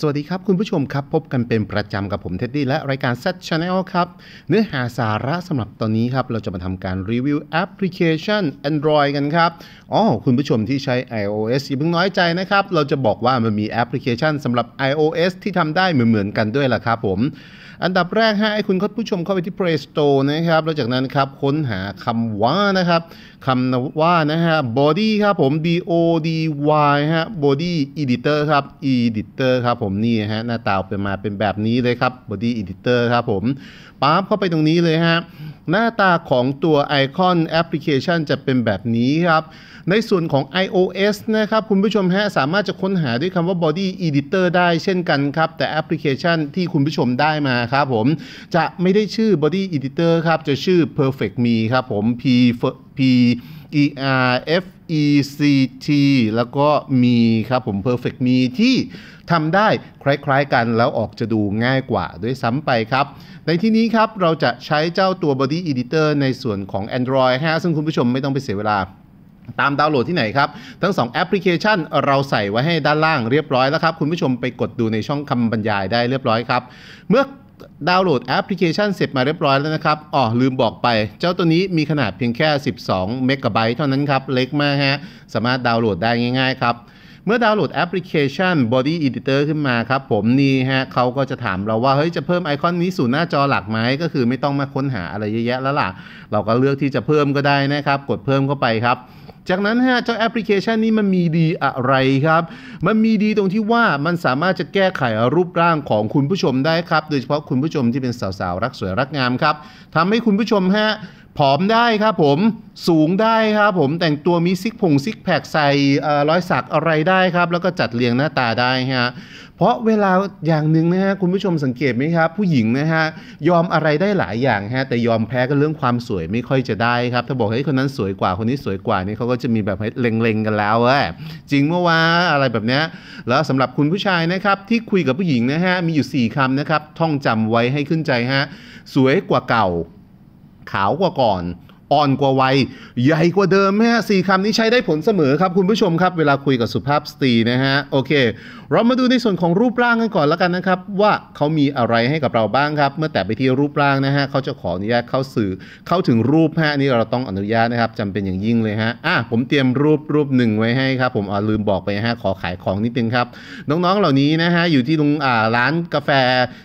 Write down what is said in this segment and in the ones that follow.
สวัสดีครับ คุณผู้ชมครับพบกันเป็นประจำกับผมเท็ดดี้และรายการ s ซ t Channel ครับ เนื้อหาสาระสำหรับตอนนี้ครับเราจะมาทำการรีวิวแอปพลิเคชัน Android กันครับ อ๋อ คุณผู้ชมที่ใช้ iOS อย่าเพิ่งน้อยใจนะครับ เราจะบอกว่ามันมีแอปพลิเคชันสำหรับ iOS ที่ทำได้เหมือนๆกันด้วยล่ะครับผม อันดับแรกให้คุณผู้ชมเข้าไปที่ Play Store นะครับแล้วจากนั้นครับค้นหาคำว่านะครับคำว่านะฮะ body ครับผม b o d y ฮะ body editor ครับ editor ครับผมนี่ฮะ หน้าตาเป็นมาเป็นแบบนี้เลยครับ Body Editor ครับผมปั๊บเข้าไปตรงนี้เลยฮะ หน้าตาของตัวไอคอนแอปพลิเคชัน จะเป็นแบบนี้ครับ ในส่วนของ iOS นะครับ คุณผู้ชมฮะสามารถจะค้นหาด้วยคำว่า Body Editor ได้เช่นกันครับ แต่แอปพลิเคชัน ที่คุณผู้ชมได้มาครับผม จะไม่ได้ชื่อ Body Editor ครับ จะชื่อ Perfect Me ครับผม P P E R F E C T แล้วก็มีครับ ผม Perfect m ีที่ทำได้คล้าย ๆกัน แล้วออกจะดูง่ายกว่าด้วยซ้ำไปครับ ในที่นี้ครับ เราจะใช้เจ้าตัว Body Editor ในส่วนของ Android ฮะซึ่งคุณผู้ชมไม่ต้องไปเสียเวลาตามดาวน์โหลดที่ไหนครับ ทั้ง2แอปพลิเคชันเราใส่ไว้ให้ด้านล่างเรียบร้อยแล้วครับ คุณผู้ชมไปกดดูในช่องคำบรรยายได้เรียบร้อยครับเมื่อดาวน์โหลดแอปพลิเคชันเสร็จมาเรียบร้อยแล้วนะครับ อ๋อลืมบอกไป เจ้าตัวนี้มีขนาดเพียงแค่ 12เมกะไบต์เท่านั้นครับ เล็กมากฮะ สามารถดาวน์โหลดได้ง่ายๆครับเมื่อดาวน์โหลดแอปพลิเคชัน Body Editor ขึ้นมาครับ ผมนี่ฮะเขาก็จะถามเราว่าเฮ้ยจะเพิ่มไอคอนนี้สู่หน้าจอหลักไหมก็คือไม่ต้องมาค้นหาอะไรเยอะแยะแล้วล่ะเราก็เลือกที่จะเพิ่มก็ได้นะครับ กดเพิ่มเข้าไปครับ จากนั้นฮะเจ้าแอปพลิเคชันนี้มันมีดีอะไรครับ มันมีดีตรงที่ว่ามันสามารถจะแก้ไขรูปร่างของคุณผู้ชมได้ครับโดยเฉพาะคุณผู้ชมที่เป็นสาวๆรักสวยรักงามครับทำให้คุณผู้ชมฮะผอมได้ครับผม สูงได้ครับผม แต่งตัวมีซิกผงซิกแพคใส่ร้อยสัก อะไรได้ครับ แล้วก็จัดเรียงหน้าตาได้ฮะ เพราะเวลาอย่างหนึ่งนะฮะคุณผู้ชมสังเกตไหมครับผู้หญิงนะฮะยอมอะไรได้หลายอย่างฮะแต่ยอมแพ้กับเรื่องความสวยไม่ค่อยจะได้ครับถ้าบอกให้คนนั้นสวยกว่าคนนี้สวยกว่านี่เขาก็จะมีแบบเล็งๆกันแล้วเว้ยจริงเมื่อวาอะไรแบบเนี้ยแล้วสำหรับคุณผู้ชายนะครับที่คุยกับผู้หญิงนะฮะมีอยู่ 4 คำนะครับท่องจำไว้ให้ขึ้นใจฮะสวยกว่าเก่าขาวกว่าก่อนอ่อนกว่าวัยใหญ่กว่าเดิมฮะสี่คำนี้ใช้ได้ผลเสมอครับคุณผู้ชมครับเวลาคุยกับสุภาพสตรีนะฮะโอเค เรามาดูในส่วนของรูปร่างกันก่อนแล้วกันนะครับ ว่าเขามีอะไรให้กับเราบ้างครับ เมื่อแต่ไปที่รูปร่างนะฮะเขาจะขออนุญาตเข้าสื่อเข้าถึงรูปฮะนี่เราต้องอนุญาตนะครับจำเป็นอย่างยิ่งเลยฮะอ่ะผมเตรียมรูปรูปหนึ่งไว้ให้ครับผมลืมบอกไปฮะขอขายของนิดนึงครับ น้อง ๆเหล่านี้นะฮะอยู่ที่ตรงร้าน กาแฟ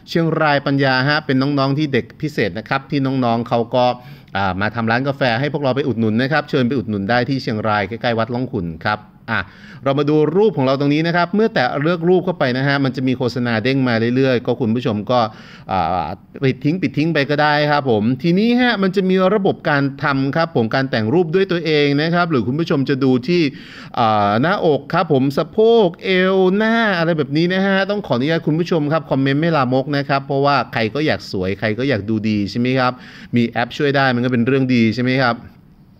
เชียงรายปัญญาฮะเป็นน้องๆที่เด็กพิเศษนะครับที่น้องๆเขาก็มาทำร้านกาแฟให้พวกเราไปอุดหนุนนะครับ เชิญไปอุดหนุนได้ที่เชียงราย ใกล้ ๆ วัดล่องขุนครับอ่ะเรามาดูรูปของเราตรงนี้นะครับ เมื่อแต่เลือกรูปเข้าไปนะฮะมันจะมีโฆษณาเด้งมาเรื่อยๆก็คุณผู้ชมก็ปิดทิ้งปิดทิ้งไปก็ได้ครับผมทีนี้ฮะมันจะมีระบบการทำครับผมการแต่งรูปด้วยตัวเองนะครับ หรือคุณผู้ชมจะดูที่หน้าอกครับผมสะโพกเอวหน้าอะไรแบบนี้นะฮะต้องขออนุญาตคุณผู้ชมครับคอมเมนต์ไม่ลามกนะครับเพราะว่าใครก็อยากสวยใครก็อยากดูดีใช่ไหมครับ มีแอปช่วยได้มันก็เป็นเรื่องดีใช่ไหมครับ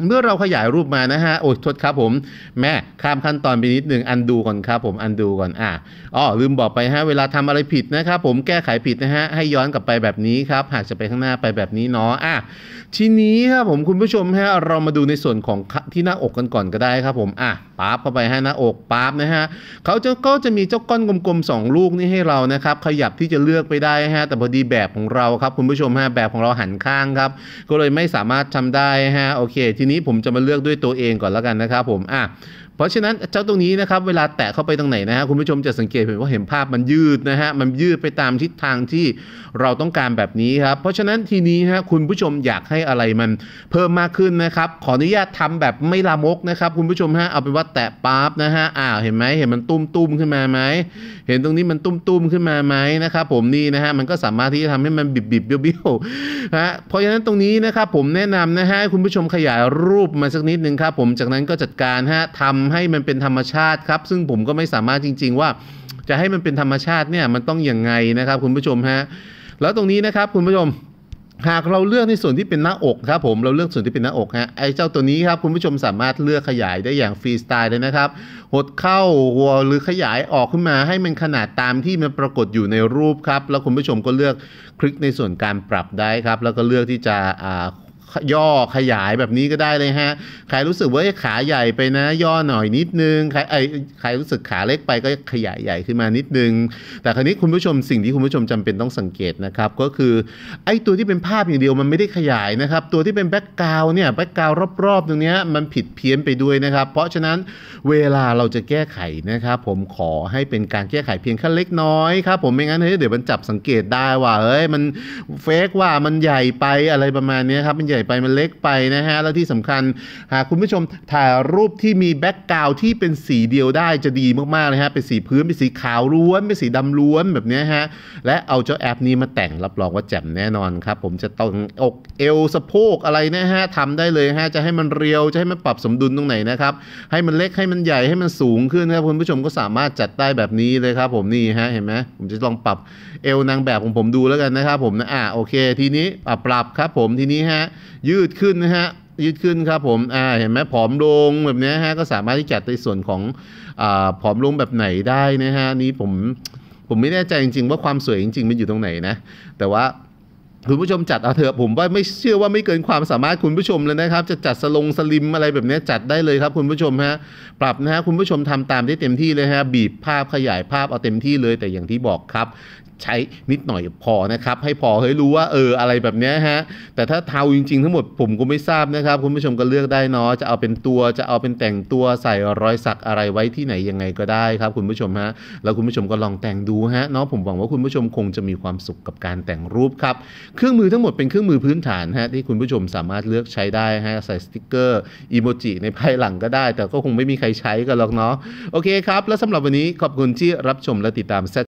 เมื่อเราขยายรูปมานะฮะโอ้ยทดครับผมแม่ข้ามขั้นตอนไปนิดหนึ่งอันดูก่อนครับผมอันดูก่อนอ่ะอ๋อลืมบอกไปฮะเวลาทำอะไรผิดนะครับผมแก้ไขผิดนะฮะให้ย้อนกลับไปแบบนี้ครับหากจะไปข้างหน้าไปแบบนี้เนาะอ่ะทีนี้ครับผมคุณผู้ชมฮะเรามาดูในส่วนของที่หน้าอกกันก่อนก็ได้ครับผมอ่ะป๊าบเข้าไปให้นะอกป๊าบนะฮะเขาจะก็จะมีเจ้าก้อนกลมๆ 2 ลูกนี่ให้เรานะครับขยับที่จะเลือกไปได้ฮะแต่พอดีแบบของเราครับคุณผู้ชมฮะแบบของเราหันข้างครับ ก็เลยไม่สามารถทำได้ฮะโอเค ทีนี้ผมจะมาเลือกด้วยตัวเองก่อนแล้วกันนะครับผมอ่ะเพราะฉะนั้นเจ้าตรงนี้นะครับเวลาแตะเข้าไปตรงไหนนะฮะคุณผู้ชมจะสังเกตเห็นว่าเห็นภาพมันยืดนะฮะมันยืดไปตามทิศทางที่เราต้องการแบบนี้ครับเพราะฉะนั้นทีนี้ฮะคุณผู้ชมอยากให้อะไรมันเพิ่มมากขึ้นนะครับขออนุญาตทำแบบไม่ลามกนะครับคุณผู้ชมฮะเอาเป็นว่าแตะปั๊บนะฮะอ้าวเห็นไหมเห็นมันตุ้มตุ้มขึ้นมาไหมเห็นตรงนี้มันตุ้มตุ้มขึ้นมาไหมนะครับผมนี่นะฮะมันก็สามารถที่จะทำให้มันบิบบิบเบี้ยวฮะเพราะฉะนั้นตรงนี้นะครับผมแนะนำนะฮะคุณผู้ชมขยายรูปมาสักนิดนึงครับผมจากนั้นก็จัดการฮะทำให้มันเป็นธรรมชาติครับซึ่งผมก็ไม่สามารถจริง ๆ ว่าจะให้มันเป็นธรรมชาติเนี่ยมันต้องอย่างไงนะครับ คุณผู้ชมฮะแล้วตรงนี้นะครับคุณผู้ชมหากเราเลือกในส่วนที่เป็นหน้าอกครับผมเราเลือกส่วนที่เป็นหน้าอกฮะไอ้เจ้าตัวนี้ครับ คุณผู้ชมสามารถเลือกขยายได้อย่างฟรีสไตล์เลยนะครับ หดเข้าหัวหรือขยายออกขึ้นมาให้มันขนาดตามที่มันปรากฏอยู่ในรูปครับ แล้วคุณผู้ชมก็เลือกคลิกในส่วนการปรับได้ครับ แล้วก็เลือกที่จะย่อขยายแบบนี้ก็ได้เลยฮะใครรู้สึกว่าขาใหญ่ไปนะย่อหน่อยนิดนึงใครไอ้ใครรู้สึกขาเล็กไปก็ขยายใหญ่ขึ้นมานิดนึง แต่คราวนี้คุณผู้ชมสิ่งที่คุณผู้ชมจำเป็นต้องสังเกตนะครับก็คือไอ้ตัวที่เป็นภาพอย่างเดียวมันไม่ได้ขยายนะครับตัวที่เป็นแบ็กกราวเนี่ยแบ็กกราวรอบๆ ตรงนี้มันผิดเพี้ยนไปด้วยนะครับ เพราะฉะนั้นเวลาเราจะแก้ไขนะครับ ผมขอให้เป็นการแก้ไขเพียงแค่เล็กน้อยครับผมไม่งั้นเฮ้ยเดี๋ยวมันจับสังเกตได้ว่าเฮ้ยมันเฟกว่ามันใหญ่ไปอะไรประมาณนี้ครับมันใหญ่ญ่ไปมันเล็กไปนะฮะ แล้วที่สำคัญหากคุณผู้ชมถ่ายรูปที่มีแบ็กกราวที่เป็นสีเดียวได้จะดีมากๆนะฮะเป็นสีพื้นเป็นสีขาวล้วนเป็นสีดำล้วนแบบนี้ฮะและเอาเจ้าแอปนี้มาแต่งรับรองว่าแจ่มแน่นอนครับ ผมจะต้องอกเอวสะโพกอะไรนะฮะทำได้เลยฮะ จะให้มันเรียว จะให้มันปรับสมดุลตรงไหนนะครับ ให้มันเล็กให้มันใหญ่ให้มันสูงขึ้นครับคุณผู้ชมก็สามารถจัดได้แบบนี้เลยครับ ผมนี่ฮะเห็นไหมผมจะลองปรับเอวนางแบบของผมดูแล้วกันนะครับผมนะอ่าโอเคทีนี้ปรับครับผมทีนี้ฮะยืดขึ้นนะฮะยืดขึ้นครับผมอ่าเห็นไหมผอมลงแบบนี้ฮะก็สามารถที่จะในส่วนของอ่าผอมลงแบบไหนได้นะฮะ นี้ผมผมไม่แน่ใจจริง ๆ ว่าความสวยจริง ๆมันอยู่ตรงไหนนะ แต่ว่าคุณผู้ชมจัดเอาเถอะผมว่าไม่เชื่อว่าไม่เกินความสามารถคุณผู้ชมเลยนะครับ จะจัดสลงสลิมอะไรแบบนี้จัดได้เลยครับคุณผู้ชมฮะปรับนะฮะ คุณผู้ชมทำตามได้เต็มที่เลยฮะบีบภาพขยายภาพเอาเต็มที่เลยแต่อย่างที่บอกครับใช้นิดหน่อยพอนะครับให้พอให้รู้ว่าเอออะไรแบบนี้ฮะแต่ถ้าเทาจริงๆทั้งหมดผมก็ไม่ทราบนะครับคุณผู้ชมก็เลือกได้เนาะจะเอาเป็นตัวจะเอาเป็นแต่งตัวใส่รอยสักอะไรไว้ที่ไหนยังไงก็ได้ครับคุณผู้ชมฮะแล้วคุณผู้ชมก็ลองแต่งดูฮะเนาะผมหวังว่าคุณผู้ชมคงจะมีความสุขกับการแต่งรูปครับเครื่องมือทั้งหมดเป็นเครื่องมือพื้นฐานฮะที่คุณผู้ชมสามารถเลือกใช้ได้ฮะใส่สติกเกอร์อีโมจิในภายหลังก็ได้ แต่ก็คงไม่มีใครใช้กันหรอกเนาะโอเคครับแล้วสำหรับวันนี้ขอบคุณที่รับชมและติดตาม